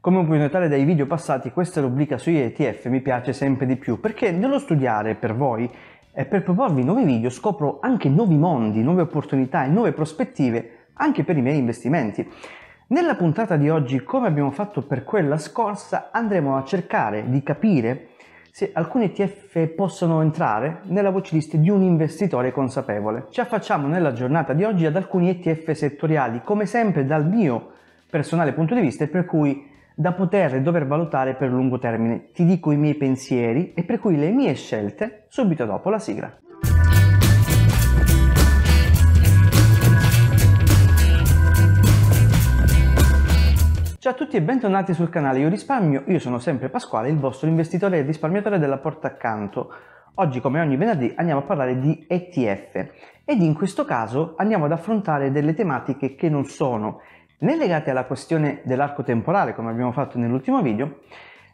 Come puoi notare dai video passati, questa rubrica sugli ETF mi piace sempre di più perché nello studiare per voi e per proporvi nuovi video scopro anche nuovi mondi, nuove opportunità e nuove prospettive anche per i miei investimenti. Nella puntata di oggi, come abbiamo fatto per quella scorsa, andremo a cercare di capire se alcuni ETF possono entrare nella watchlist di un investitore consapevole. Ci affacciamo nella giornata di oggi ad alcuni ETF settoriali, come sempre dal mio personale punto di vista e per cui da poter e dover valutare per lungo termine. Ti dico i miei pensieri e per cui le mie scelte subito dopo la sigla. tutti e bentornati sul canale Io Risparmio, io sono sempre Pasquale, il vostro investitore e risparmiatore della porta accanto. Oggi come ogni venerdì andiamo a parlare di ETF ed in questo caso andiamo ad affrontare delle tematiche che non sono né legate alla questione dell'arco temporale come abbiamo fatto nell'ultimo video,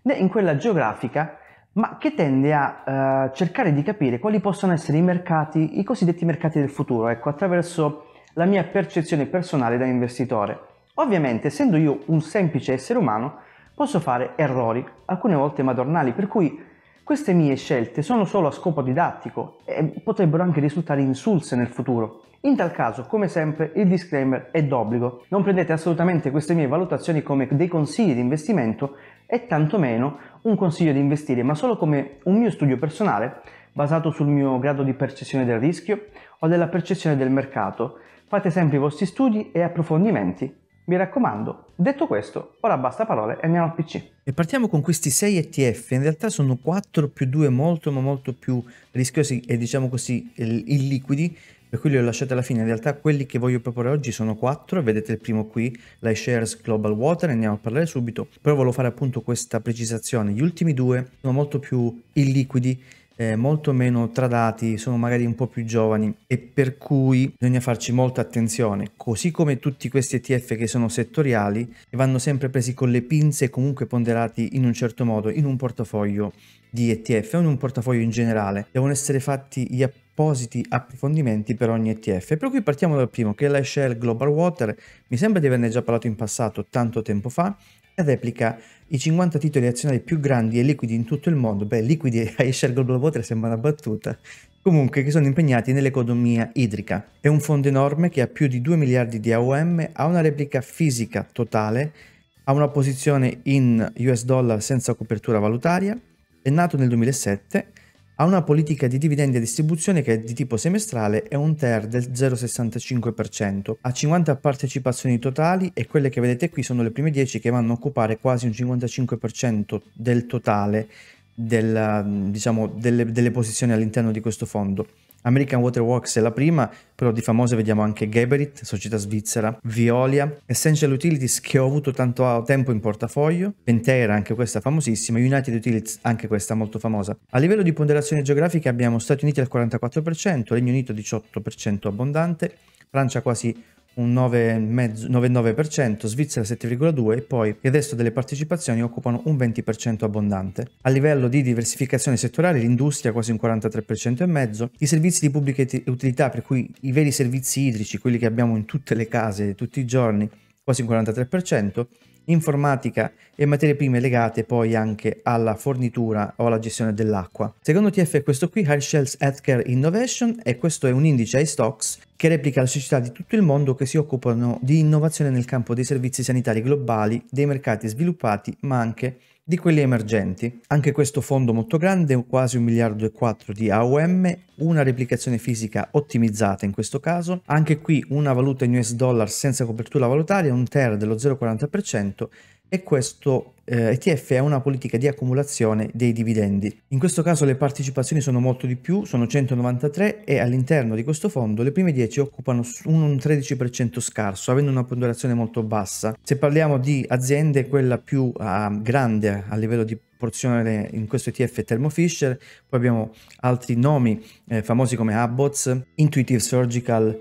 né in quella geografica ma che tende a eh, cercare di capire quali possono essere i mercati, i cosiddetti mercati del futuro, ecco, attraverso la mia percezione personale da investitore. Ovviamente, essendo io un semplice essere umano, posso fare errori, alcune volte madornali, per cui queste mie scelte sono solo a scopo didattico e potrebbero anche risultare insulse nel futuro. In tal caso, come sempre, il disclaimer è d'obbligo. Non prendete assolutamente queste mie valutazioni come dei consigli di investimento e tantomeno un consiglio di investire, ma solo come un mio studio personale basato sul mio grado di percezione del rischio o della percezione del mercato. Fate sempre i vostri studi e approfondimenti mi raccomando, detto questo, ora basta parole e andiamo al PC. E partiamo con questi 6 ETF, in realtà sono 4 più 2 molto ma molto più rischiosi e diciamo così illiquidi, per cui li ho lasciati alla fine. In realtà quelli che voglio proporre oggi sono 4, vedete il primo qui, l'iShares Global Water, ne andiamo a parlare subito, però volevo fare appunto questa precisazione, gli ultimi due sono molto più illiquidi eh, molto meno tradati, sono magari un po' più giovani e per cui bisogna farci molta attenzione, così come tutti questi ETF che sono settoriali e vanno sempre presi con le pinze e comunque ponderati in un certo modo in un portafoglio di ETF o in un portafoglio in generale. Devono essere fatti gli appunti appositi approfondimenti per ogni ETF, per cui partiamo dal primo che è l'iShell Global Water, mi sembra di averne già parlato in passato tanto tempo fa, replica i 50 titoli azionari più grandi e liquidi in tutto il mondo, beh liquidi a Shell Global Water sembra una battuta, comunque che sono impegnati nell'economia idrica. È un fondo enorme che ha più di 2 miliardi di AOM, ha una replica fisica totale, ha una posizione in US dollar senza copertura valutaria, è nato nel 2007 ha una politica di dividendi e distribuzione che è di tipo semestrale e un TER del 0,65%, ha 50 partecipazioni totali e quelle che vedete qui sono le prime 10 che vanno a occupare quasi un 55% del totale della, diciamo, delle, delle posizioni all'interno di questo fondo. American Waterworks è la prima, però di famose vediamo anche Geberit, società svizzera, Violia, Essential Utilities che ho avuto tanto ah, tempo in portafoglio, Pentera anche questa famosissima, United Utilities anche questa molto famosa. A livello di ponderazione geografica abbiamo Stati Uniti al 44%, Regno Unito 18% abbondante, Francia quasi un 9,9%, Svizzera 7,2% e poi il resto delle partecipazioni occupano un 20% abbondante. A livello di diversificazione settoriale l'industria quasi un 43% e mezzo, i servizi di pubblica utilità per cui i veri servizi idrici, quelli che abbiamo in tutte le case tutti i giorni, quasi un 43%, informatica e materie prime legate poi anche alla fornitura o alla gestione dell'acqua. Secondo TF questo qui, Herschel's Healthcare Innovation, e questo è un indice ai stocks che replica le società di tutto il mondo che si occupano di innovazione nel campo dei servizi sanitari globali, dei mercati sviluppati, ma anche di quelli emergenti, anche questo fondo molto grande, quasi 1 miliardo e 4 di AOM, una replicazione fisica ottimizzata in questo caso, anche qui una valuta in US dollar senza copertura valutaria, un TER dello 0,40%, e questo eh, ETF è una politica di accumulazione dei dividendi. In questo caso le partecipazioni sono molto di più, sono 193 e all'interno di questo fondo le prime 10 occupano un 13% scarso, avendo una ponderazione molto bassa. Se parliamo di aziende, quella più uh, grande a livello di porzione in questo ETF è Thermo Fisher, poi abbiamo altri nomi eh, famosi come Abbots, Intuitive Surgical,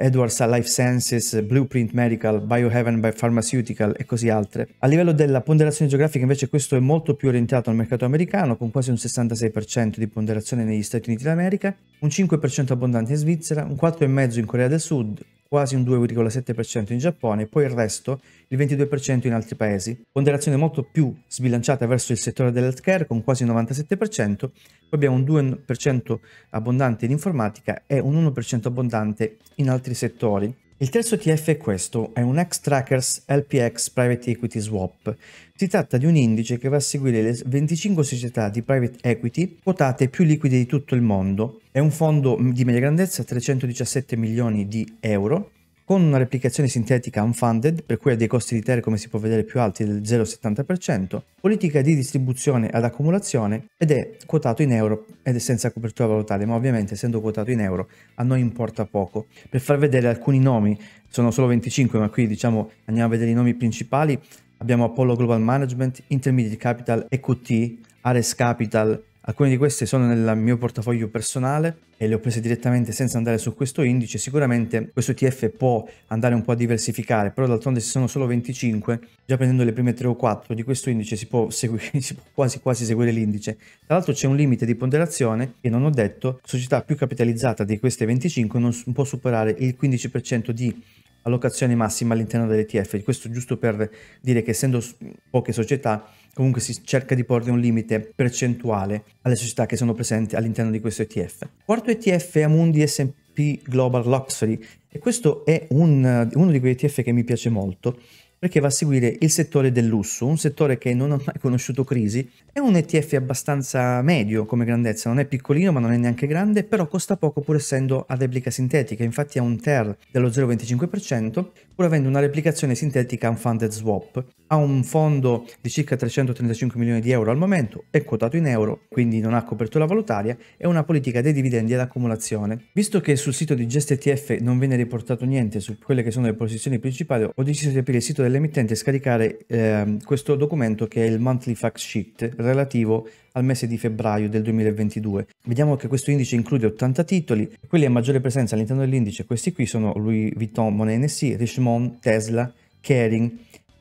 Edwards Life Sciences, Blueprint Medical, Biohaven by Pharmaceutical e così altre. A livello della ponderazione geografica invece questo è molto più orientato al mercato americano con quasi un 66% di ponderazione negli Stati Uniti d'America, un 5% abbondante in Svizzera, un 4,5% in Corea del Sud, quasi un 2,7% in Giappone e poi il resto, il 22% in altri paesi. Ponderazione molto più sbilanciata verso il settore dell'healthcare con quasi il 97%, poi abbiamo un 2% abbondante in informatica e un 1% abbondante in altri settori. Il terzo ETF è questo, è un X-Trackers LPX Private Equity Swap. Si tratta di un indice che va a seguire le 25 società di private equity quotate più liquide di tutto il mondo. È un fondo di media grandezza, 317 milioni di euro, con una replicazione sintetica unfunded, per cui ha dei costi di TER come si può vedere più alti del 0,70%, politica di distribuzione ad accumulazione ed è quotato in euro ed è senza copertura valutaria, ma ovviamente essendo quotato in euro a noi importa poco. Per far vedere alcuni nomi, sono solo 25, ma qui diciamo andiamo a vedere i nomi principali, abbiamo Apollo Global Management, Intermediate Capital, EQT, Ares Capital, Alcune di queste sono nel mio portafoglio personale e le ho prese direttamente senza andare su questo indice. Sicuramente questo ETF può andare un po' a diversificare, però d'altronde se sono solo 25, già prendendo le prime 3 o 4 di questo indice si può, seguire, si può quasi quasi seguire l'indice. Tra l'altro c'è un limite di ponderazione che non ho detto, società più capitalizzata di queste 25 non può superare il 15% di allocazione massima all'interno dell'ETF. Questo giusto per dire che essendo poche società comunque si cerca di porre un limite percentuale alle società che sono presenti all'interno di questo ETF. Quarto ETF è Amundi S&P Global Luxury e questo è un, uno di quegli ETF che mi piace molto perché va a seguire il settore del lusso, un settore che non ha mai conosciuto crisi. È un ETF abbastanza medio come grandezza, non è piccolino ma non è neanche grande, però costa poco pur essendo a replica sintetica, infatti ha un TER dello 0,25%, pur avendo una replicazione sintetica a un funded swap. Ha un fondo di circa 335 milioni di euro al momento, è quotato in euro, quindi non ha copertura valutaria e una politica dei dividendi ad accumulazione. Visto che sul sito di Gest ETF non viene riportato niente su quelle che sono le posizioni principali, ho deciso di aprire il sito del dell'emittente scaricare eh, questo documento che è il monthly fact sheet relativo al mese di febbraio del 2022. Vediamo che questo indice include 80 titoli, quelli a maggiore presenza all'interno dell'indice, questi qui sono Louis Vuitton, Monet NC, Richemont, Tesla, Kering,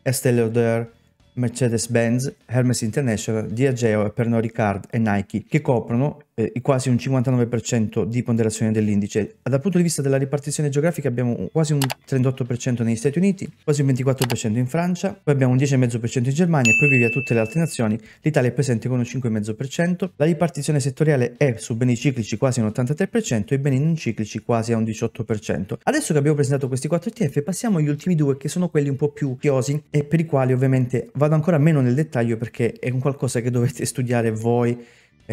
Estée Lauder, Mercedes-Benz, Hermes International, Diageo, Pernod Ricard e Nike, che coprono eh, quasi un 59% di ponderazione dell'indice. Dal punto di vista della ripartizione geografica abbiamo quasi un 38% negli Stati Uniti, quasi un 24% in Francia, poi abbiamo un 10,5% in Germania e poi via tutte le altre nazioni. L'Italia è presente con un 5,5%, la ripartizione settoriale è su beni ciclici quasi un 83% e beni non ciclici quasi a un 18%. Adesso che abbiamo presentato questi 4 ETF passiamo agli ultimi due che sono quelli un po' più chiosi e per i quali ovviamente vado ancora meno nel dettaglio perché è un qualcosa che dovete studiare voi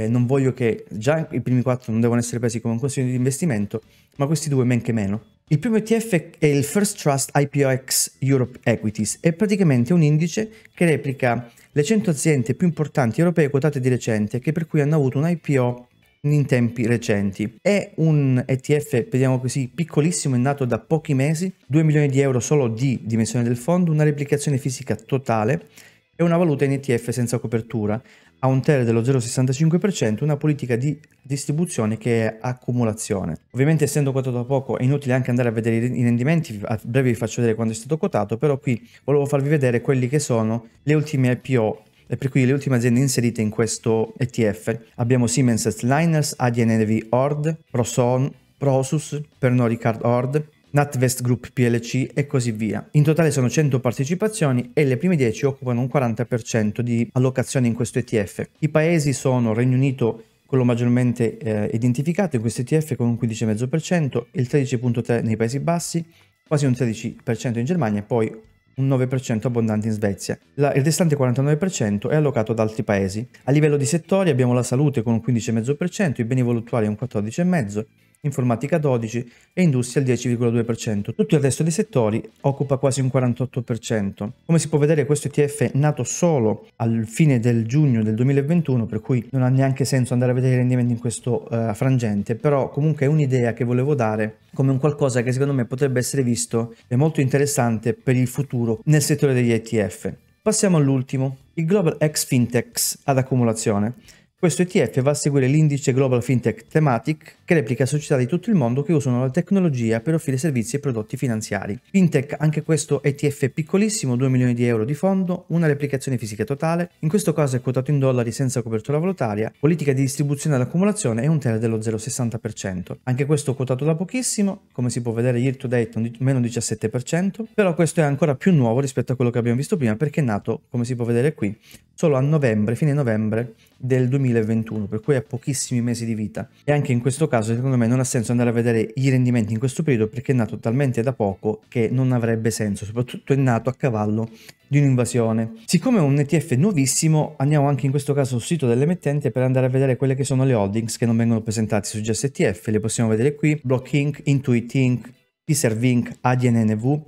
eh, non voglio che già i primi quattro non devono essere presi come un consiglio di investimento, ma questi due men che meno. Il primo ETF è il First Trust IPOX Europe Equities, è praticamente un indice che replica le 100 aziende più importanti europee quotate di recente che per cui hanno avuto un IPO in tempi recenti. È un ETF, vediamo così, piccolissimo, è nato da pochi mesi, 2 milioni di euro solo di dimensione del fondo, una replicazione fisica totale e una valuta in ETF senza copertura ha un TER dello 0,65%, una politica di distribuzione che è accumulazione. Ovviamente essendo quotato da poco è inutile anche andare a vedere i rendimenti, a breve vi faccio vedere quando è stato quotato, però qui volevo farvi vedere quelli che sono le ultime IPO e per cui le ultime aziende inserite in questo ETF. Abbiamo Siemens Liners, ADNV Ord, Proson, Prosus, Pernod Ricard Ord, Natvest Group PLC e così via. In totale sono 100 partecipazioni e le prime 10 occupano un 40% di allocazione in questo ETF. I paesi sono Regno Unito, quello maggiormente eh, identificato in questo ETF con un 15,5%, il 13,3% nei Paesi Bassi, quasi un 13% in Germania e poi un 9% abbondante in Svezia. La, il restante 49% è allocato ad altri paesi. A livello di settori abbiamo la salute con un 15,5%, i beni voluttuari un 14,5%, informatica 12 e industria il 10,2%. Tutto il resto dei settori occupa quasi un 48%. Come si può vedere questo ETF è nato solo al fine del giugno del 2021 per cui non ha neanche senso andare a vedere i rendimenti in questo uh, frangente, però comunque è un'idea che volevo dare come un qualcosa che secondo me potrebbe essere visto e molto interessante per il futuro nel settore degli ETF. Passiamo all'ultimo, il Global X Fintechs ad accumulazione. Questo ETF va a seguire l'indice Global FinTech Thematic che replica società di tutto il mondo che usano la tecnologia per offrire servizi e prodotti finanziari. FinTech, anche questo ETF è piccolissimo, 2 milioni di euro di fondo, una replicazione fisica totale, in questo caso è quotato in dollari senza copertura volontaria, politica di distribuzione all'accumulazione e un TER dello 0,60%. Anche questo quotato da pochissimo, come si può vedere year to date meno 17%, però questo è ancora più nuovo rispetto a quello che abbiamo visto prima perché è nato, come si può vedere qui, solo a novembre, fine novembre del 2021, per cui ha pochissimi mesi di vita. E anche in questo caso, secondo me, non ha senso andare a vedere i rendimenti in questo periodo perché è nato talmente da poco che non avrebbe senso, soprattutto è nato a cavallo di un'invasione. Siccome è un ETF nuovissimo, andiamo anche in questo caso sul sito dell'emittente per andare a vedere quelle che sono le holdings che non vengono presentate su GSTF, le possiamo vedere qui, Block Inc, Intuit Inc, Preserve Inc, ADNNV,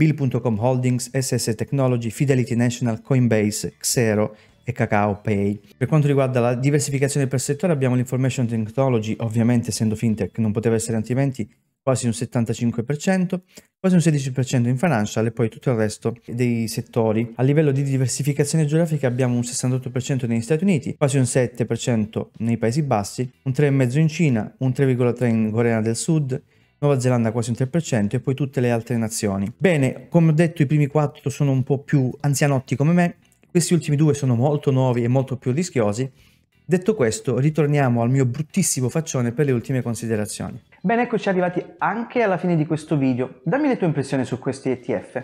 Bill.com Holdings, SS Technology, Fidelity National, Coinbase, Xero e Cacao Pay. Per quanto riguarda la diversificazione per settore abbiamo l'information technology, ovviamente essendo fintech non poteva essere altrimenti, quasi un 75%, quasi un 16% in financial e poi tutto il resto dei settori. A livello di diversificazione geografica abbiamo un 68% negli Stati Uniti, quasi un 7% nei Paesi Bassi, un 3,5% in Cina, un 3,3% in Corea del Sud, Nuova Zelanda quasi un 3% e poi tutte le altre nazioni. Bene, come ho detto i primi quattro sono un po' più anzianotti come me, questi ultimi due sono molto nuovi e molto più rischiosi. Detto questo, ritorniamo al mio bruttissimo faccione per le ultime considerazioni. Bene, eccoci arrivati anche alla fine di questo video. Dammi le tue impressioni su questi ETF.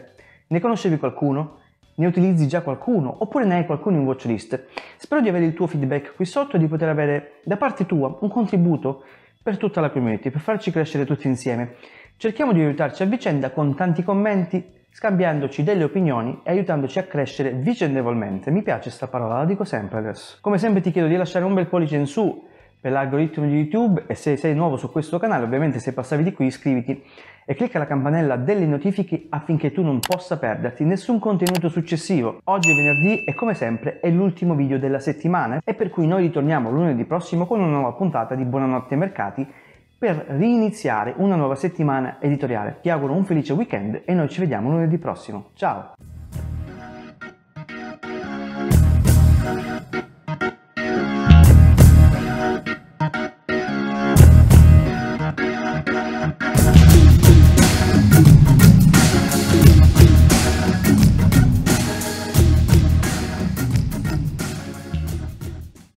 Ne conoscevi qualcuno? ne utilizzi già qualcuno oppure ne hai qualcuno in watchlist. Spero di avere il tuo feedback qui sotto e di poter avere da parte tua un contributo per tutta la community, per farci crescere tutti insieme. Cerchiamo di aiutarci a vicenda con tanti commenti, scambiandoci delle opinioni e aiutandoci a crescere vicendevolmente. Mi piace questa parola, la dico sempre adesso. Come sempre ti chiedo di lasciare un bel pollice in su per l'algoritmo di YouTube e se sei nuovo su questo canale, ovviamente se passavi di qui iscriviti e clicca la campanella delle notifiche affinché tu non possa perderti nessun contenuto successivo. Oggi è venerdì e come sempre è l'ultimo video della settimana e per cui noi ritorniamo lunedì prossimo con una nuova puntata di Buonanotte Mercati per riniziare una nuova settimana editoriale. Ti auguro un felice weekend e noi ci vediamo lunedì prossimo. Ciao!